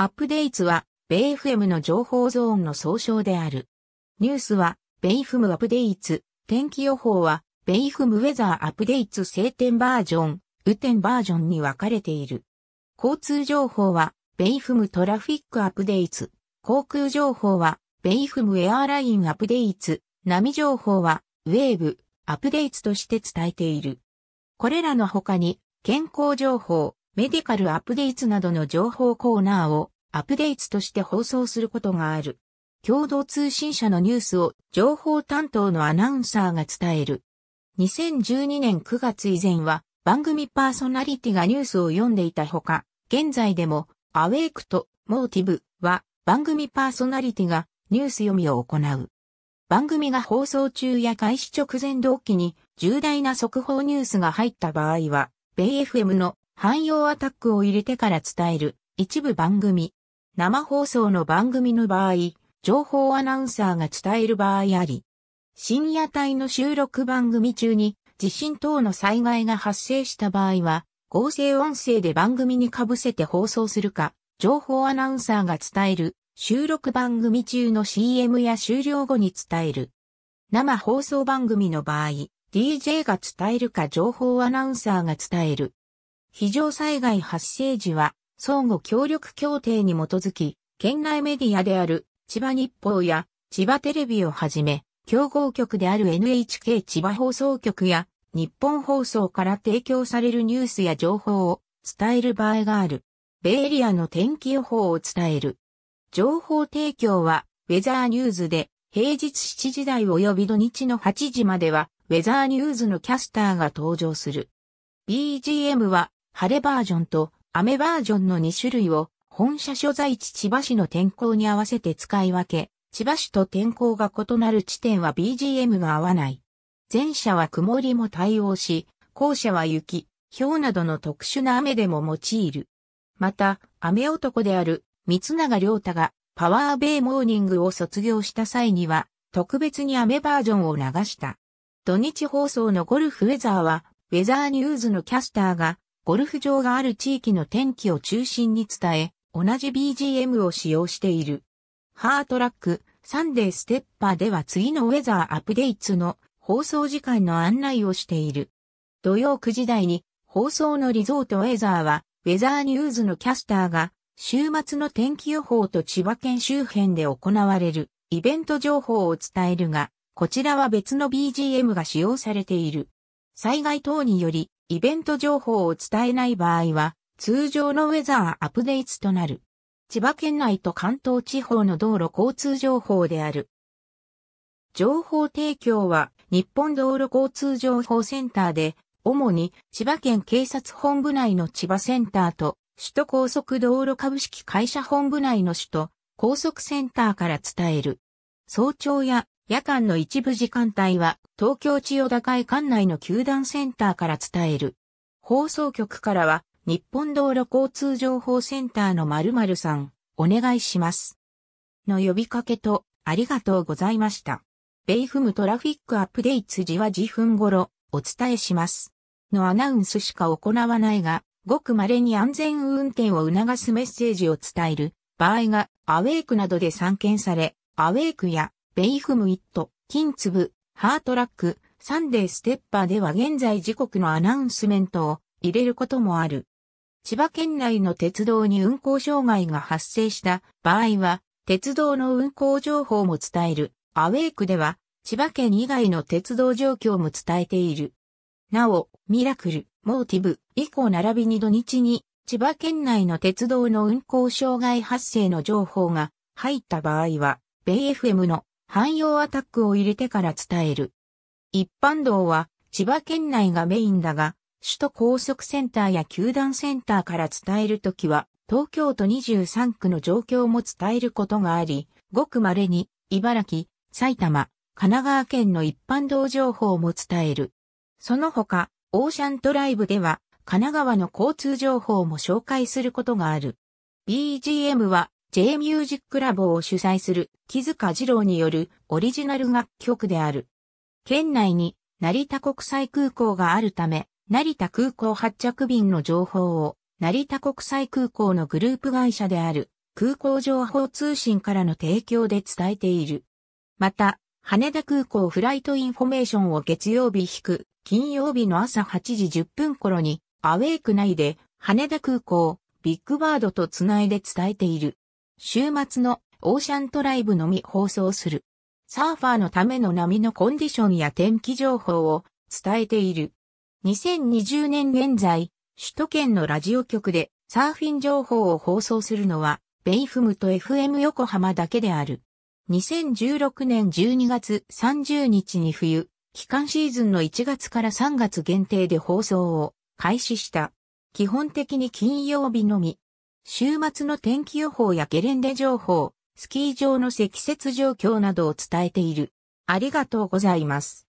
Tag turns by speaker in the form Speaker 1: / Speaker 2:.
Speaker 1: アップデイツは、ベイフムの情報ゾーンの総称である。ニュースは、ベイフムアップデイツ、天気予報は、ベイフムウェザーアップデイツ晴天バージョン、雨天バージョンに分かれている。交通情報は、ベイフムトラフィックアップデイツ、航空情報は、ベイフムエアラインアップデイツ、波情報は、ウェーブ、アップデイツとして伝えている。これらの他に、健康情報、メディカルアップデーツなどの情報コーナーをアップデーツとして放送することがある。共同通信社のニュースを情報担当のアナウンサーが伝える。2012年9月以前は番組パーソナリティがニュースを読んでいたほか、現在でもアウェイクとモーティブは番組パーソナリティがニュース読みを行う。番組が放送中や開始直前同期に重大な速報ニュースが入った場合は、BFM の汎用アタックを入れてから伝える一部番組。生放送の番組の場合、情報アナウンサーが伝える場合あり、深夜帯の収録番組中に地震等の災害が発生した場合は、合成音声で番組に被せて放送するか、情報アナウンサーが伝える収録番組中の CM や終了後に伝える。生放送番組の場合、DJ が伝えるか情報アナウンサーが伝える。非常災害発生時は相互協力協定に基づき、県内メディアである千葉日報や千葉テレビをはじめ、競合局である NHK 千葉放送局や日本放送から提供されるニュースや情報を伝える場合がある。ベイエリアの天気予報を伝える。情報提供はウェザーニューズで平日7時台及び土日の8時まではウェザーニューズのキャスターが登場する。BGM は晴れバージョンと雨バージョンの2種類を本社所在地千葉市の天候に合わせて使い分け、千葉市と天候が異なる地点は BGM が合わない。前者は曇りも対応し、後者は雪、氷などの特殊な雨でも用いる。また、雨男である三永良太がパワーベイモーニングを卒業した際には、特別に雨バージョンを流した。土日放送のゴルフウェザーは、ウェザーニューズのキャスターが、ゴルフ場がある地域の天気を中心に伝え、同じ BGM を使用している。ハートラック、サンデーステッパーでは次のウェザーアップデーツの放送時間の案内をしている。土曜9時台に放送のリゾートウェザーは、ウェザーニューズのキャスターが、週末の天気予報と千葉県周辺で行われるイベント情報を伝えるが、こちらは別の BGM が使用されている。災害等によりイベント情報を伝えない場合は、通常のウェザーアップデートとなる。千葉県内と関東地方の道路交通情報である。情報提供は日本道路交通情報センターで、主に千葉県警察本部内の千葉センターと首都高速道路株式会社本部内の首都高速センターから伝える。早朝や夜間の一部時間帯は東京千代田会館内の球団センターから伝える。放送局からは、日本道路交通情報センターの〇〇さん、お願いします。の呼びかけと、ありがとうございました。ベイフムトラフィックアップデート時は時分頃、お伝えします。のアナウンスしか行わないが、ごく稀に安全運転を促すメッセージを伝える場合が、アウェイクなどで散見され、アウェイクや、ベイフムイット、金粒、ハートラック、サンデーステッパーでは現在時刻のアナウンスメントを入れることもある。千葉県内の鉄道に運行障害が発生した場合は、鉄道の運行情報も伝える。アウェイクでは、千葉県以外の鉄道状況も伝えている。なお、ミラクル、モーティブ、以降並びに土日に、千葉県内の鉄道の運行障害発生の情報が入った場合は、BFM の汎用アタックを入れてから伝える。一般道は千葉県内がメインだが、首都高速センターや球団センターから伝えるときは、東京都23区の状況も伝えることがあり、ごく稀に、茨城、埼玉、神奈川県の一般道情報も伝える。その他、オーシャントライブでは、神奈川の交通情報も紹介することがある。BGM は J ミュージックラボを主催する木塚二郎によるオリジナル楽曲である。県内に成田国際空港があるため、成田空港発着便の情報を成田国際空港のグループ会社である空港情報通信からの提供で伝えている。また、羽田空港フライトインフォメーションを月曜日引く金曜日の朝8時10分頃にアウェイク内で羽田空港ビッグバードとつないで伝えている。週末のオーシャントライブのみ放送する。サーファーのための波のコンディションや天気情報を伝えている。2020年現在、首都圏のラジオ局でサーフィン情報を放送するのは、ベイフムと FM 横浜だけである。2016年12月30日に冬、期間シーズンの1月から3月限定で放送を開始した。基本的に金曜日のみ。週末の天気予報やゲレンデ情報、スキー場の積雪状況などを伝えている。ありがとうございます。